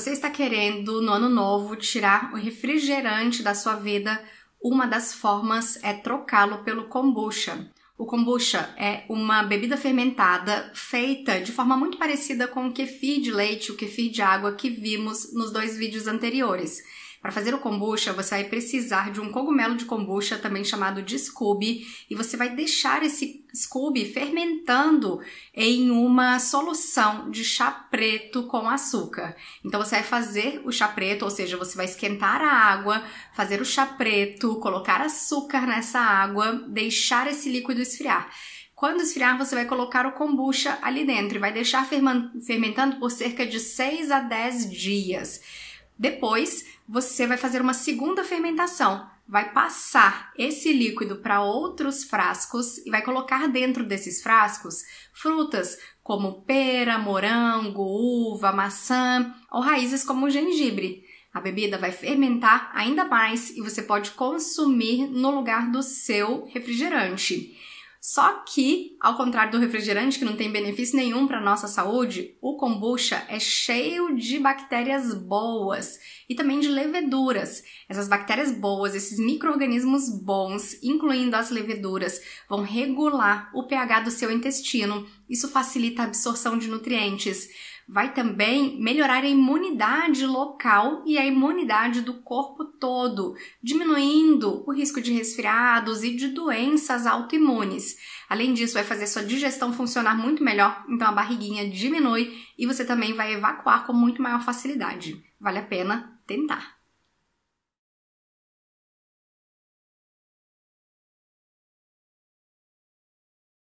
você está querendo no ano novo tirar o refrigerante da sua vida, uma das formas é trocá-lo pelo kombucha. O kombucha é uma bebida fermentada feita de forma muito parecida com o kefir de leite, o kefir de água que vimos nos dois vídeos anteriores. Para fazer o kombucha, você vai precisar de um cogumelo de kombucha, também chamado de scoby, e você vai deixar esse scoby fermentando em uma solução de chá preto com açúcar. Então você vai fazer o chá preto, ou seja, você vai esquentar a água, fazer o chá preto, colocar açúcar nessa água, deixar esse líquido esfriar. Quando esfriar, você vai colocar o kombucha ali dentro e vai deixar fermentando por cerca de 6 a 10 dias. Depois, você vai fazer uma segunda fermentação, vai passar esse líquido para outros frascos e vai colocar dentro desses frascos frutas como pera, morango, uva, maçã ou raízes como gengibre. A bebida vai fermentar ainda mais e você pode consumir no lugar do seu refrigerante. Só que, ao contrário do refrigerante, que não tem benefício nenhum para nossa saúde, o kombucha é cheio de bactérias boas e também de leveduras. Essas bactérias boas, esses micro-organismos bons, incluindo as leveduras, vão regular o pH do seu intestino. Isso facilita a absorção de nutrientes vai também melhorar a imunidade local e a imunidade do corpo todo, diminuindo o risco de resfriados e de doenças autoimunes. Além disso, vai fazer sua digestão funcionar muito melhor, então a barriguinha diminui e você também vai evacuar com muito maior facilidade. Vale a pena tentar.